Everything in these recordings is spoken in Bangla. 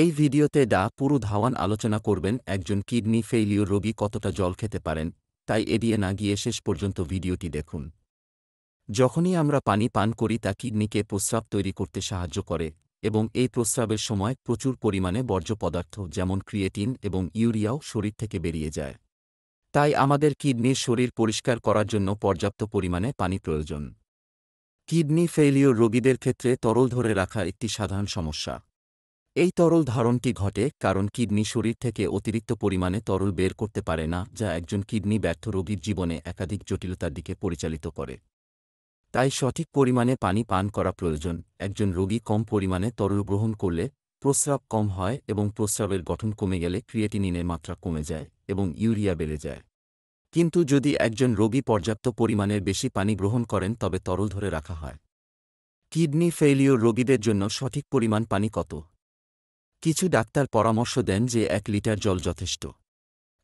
এই ভিডিওতে ডা পুরু ধাওয়ান আলোচনা করবেন একজন কিডনি ফেইলিওর রোগী কতটা জল খেতে পারেন তাই এড়িয়ে না গিয়ে শেষ পর্যন্ত ভিডিওটি দেখুন যখনই আমরা পানি পান করি তা কিডনিকে প্রস্রাব তৈরি করতে সাহায্য করে এবং এই প্রস্রাবের সময় প্রচুর পরিমাণে বর্জ্য পদার্থ যেমন ক্রিয়েটিন এবং ইউরিয়াও শরীর থেকে বেরিয়ে যায় তাই আমাদের কিডনির শরীর পরিষ্কার করার জন্য পর্যাপ্ত পরিমাণে পানি প্রয়োজন কিডনি ফেইলিওর রোগীদের ক্ষেত্রে তরল ধরে রাখা একটি সাধারণ সমস্যা এই তরল ধারণটি ঘটে কারণ কিডনি শরীর থেকে অতিরিক্ত পরিমাণে তরল বের করতে পারে না যা একজন কিডনি ব্যর্থ রোগীর জীবনে একাধিক জটিলতার দিকে পরিচালিত করে তাই সঠিক পরিমাণে পানি পান করা প্রয়োজন একজন রোগী কম পরিমাণে তরল গ্রহণ করলে প্রস্রাব কম হয় এবং প্রস্রাবের গঠন কমে গেলে ক্রিয়েটিনিনের মাত্রা কমে যায় এবং ইউরিয়া বেড়ে যায় কিন্তু যদি একজন রোগী পর্যাপ্ত পরিমাণের বেশি পানি গ্রহণ করেন তবে তরল ধরে রাখা হয় কিডনি ফেইলিওর রোগীদের জন্য সঠিক পরিমাণ পানি কত কিছু ডাক্তার পরামর্শ দেন যে এক লিটার জল যথেষ্ট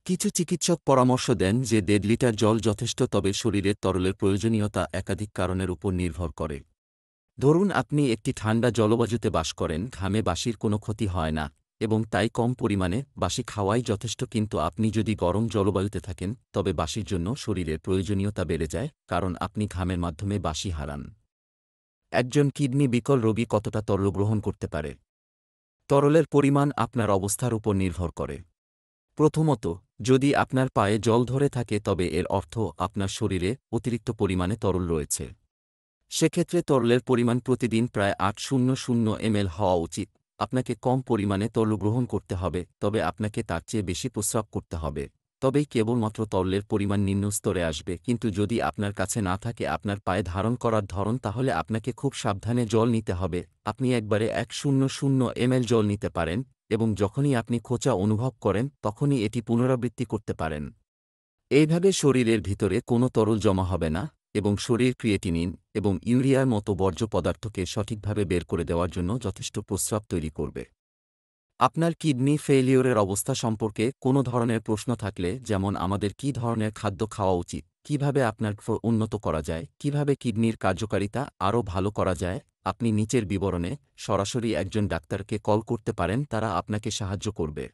কিছু চিকিৎসক পরামর্শ দেন যে দেড় লিটার জল যথেষ্ট তবে শরীরের তরলের প্রয়োজনীয়তা একাধিক কারণের উপর নির্ভর করে ধরুন আপনি একটি ঠান্ডা জলবায়ুতে বাস করেন ঘামে বাসির কোনো ক্ষতি হয় না এবং তাই কম পরিমাণে বাসি খাওয়াই যথেষ্ট কিন্তু আপনি যদি গরম জলবায়ুতে থাকেন তবে বাসির জন্য শরীরের প্রয়োজনীয়তা বেড়ে যায় কারণ আপনি ঘামের মাধ্যমে বাসি হারান একজন কিডনি বিকল রোগী কতটা তরল গ্রহণ করতে পারে তরলের পরিমাণ আপনার অবস্থার উপর নির্ভর করে প্রথমত যদি আপনার পায়ে জল ধরে থাকে তবে এর অর্থ আপনার শরীরে অতিরিক্ত পরিমাণে তরল রয়েছে সেক্ষেত্রে তরলের পরিমাণ প্রতিদিন প্রায় আট শূন্য শূন্য এমএল হওয়া উচিত আপনাকে কম পরিমাণে তরল গ্রহণ করতে হবে তবে আপনাকে তার চেয়ে বেশি প্রস্রাব করতে হবে তবেই কেবলমাত্র তরলের পরিমাণ নিম্ন স্তরে আসবে কিন্তু যদি আপনার কাছে না থাকে আপনার পায়ে ধারণ করার ধরন তাহলে আপনাকে খুব সাবধানে জল নিতে হবে আপনি একবারে এক শূন্য শূন্য এমএল জল নিতে পারেন এবং যখনই আপনি খোঁচা অনুভব করেন তখনই এটি পুনরাবৃত্তি করতে পারেন এইভাবে শরীরের ভিতরে কোনো তরল জমা হবে না এবং শরীর ক্রিয়েটিনিন এবং ইউরিয়ার মতো বর্জ্য পদার্থকে সঠিকভাবে বের করে দেওয়ার জন্য যথেষ্ট প্রস্রাব তৈরি করবে আপনার কিডনি ফেইলিওরের অবস্থা সম্পর্কে কোনো ধরনের প্রশ্ন থাকলে যেমন আমাদের কি ধরনের খাদ্য খাওয়া উচিত কিভাবে আপনার উন্নত করা যায় কিভাবে কিডনির কার্যকারিতা আরও ভালো করা যায় আপনি নিচের বিবরণে সরাসরি একজন ডাক্তারকে কল করতে পারেন তারা আপনাকে সাহায্য করবে